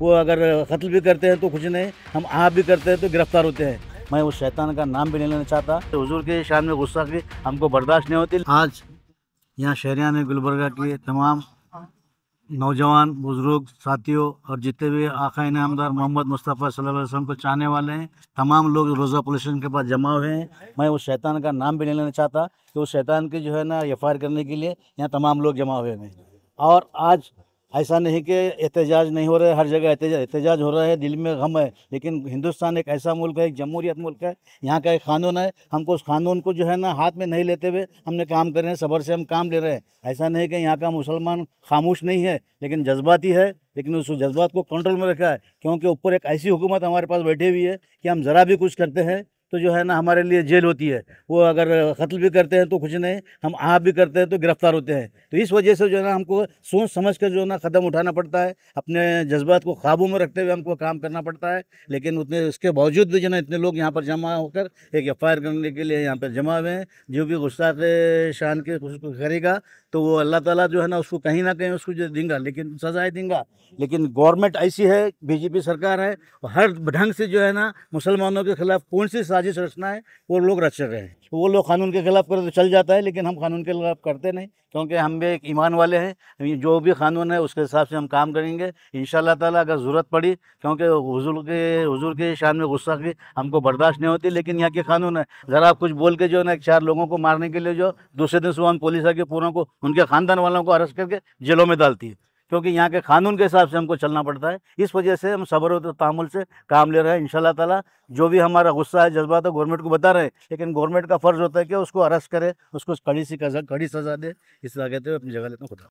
वो अगर कत्ल भी करते हैं तो कुछ नहीं हम आप भी करते हैं तो गिरफ्तार होते हैं मैं उस शैतान का नाम भी नहीं लेना चाहता तो हजूर के शान में गुस्सा की हमको बर्दाश्त नहीं होती आज यहाँ शहरिया में गुलबर्गा के तमाम नौजवान बुज़ुर्ग साथियों और जितने भी आकाइन आमदार मोहम्मद मुस्तफ़ा सल्लल्लाहु अलैहि को चाहने वाले हैं तमाम लोग रोज़ा पुलिस स्टेशन के पास जमा हुए हैं मैं उस शैतान का नाम भी नहीं लेना चाहता कि उस शैतान के जो है ना एफ करने के लिए यहाँ तमाम लोग जमा हुए हैं और आज ऐसा नहीं कि एहतजाज नहीं हो रहा है हर जगह एहतजाज हो रहा है दिल में गम है लेकिन हिंदुस्तान एक ऐसा मुल्क है एक जमहूरियत मुल्क है यहाँ का एक कानून है हमको उस कानून को जो है ना हाथ में नहीं लेते हुए हमने काम कर रहे हैं सबर से हम काम ले रहे हैं ऐसा नहीं कि यहाँ का मुसलमान खामोश नहीं है लेकिन जज्बाती है लेकिन उस जज्बात को कंट्रोल में रखा है क्योंकि ऊपर एक ऐसी हुकूमत हमारे पास बैठी हुई है कि हम ज़रा भी कुछ करते हैं तो जो है ना हमारे लिए जेल होती है वो अगर कत्ल भी करते हैं तो कुछ नहीं हम आप भी करते हैं तो गिरफ्तार होते हैं तो इस वजह से जो है ना हमको सोच समझ कर जो है ना कदम उठाना पड़ता है अपने जज्बात को काबू में रखते हुए हमको काम करना पड़ता है लेकिन उतने उसके बावजूद भी जो है इतने लोग यहाँ पर जमा होकर एक एफ करने के लिए यहाँ पर जमा हुए हैं जो भी गुस्सा के शान के कुछ करेगा तो वो अल्लाह ताला जो है ना उसको कहीं ना कहीं उसको जो देंगे लेकिन सजाएं देंगे लेकिन गवर्नमेंट ऐसी है बीजेपी सरकार है हर ढंग से जो है ना मुसलमानों के खिलाफ कौन सी साजिश रचना है वो लोग रच रहे हैं तो वो लोग कानून के खिलाफ करते तो चल जाता है लेकिन हम कानून के खिलाफ करते नहीं क्योंकि हम भी एक ईमान वाले हैं जो भी कानून है उसके हिसाब से हम काम करेंगे इन ताला अगर ज़रूरत पड़ी क्योंकि हजूर के हजूर के शान में गुस्सा की हमको बर्दाश्त नहीं होती लेकिन यहाँ के कानून है ज़रा आप कुछ बोल के जो है ना चार लोगों को मारने के लिए जो दूसरे दिन सुबह पुलिस आके पूरा को उनके ख़ानदान वालों को अरेस्ट करके जेलों में डालती है क्योंकि यहाँ के कानून के हिसाब से हमको चलना पड़ता है इस वजह से हम सबर और तामुल से काम ले रहे हैं इन तला जो भी हमारा गुस्सा है जज्बा है गवर्नमेंट को बता रहे हैं लेकिन गवर्नमेंट का फ़र्ज़ होता है कि उसको अरेस्ट करे उसको कड़ी सी कड़ी सज़ा दे इस तरह कहते हुए अपनी जगह लेते हैं खुदा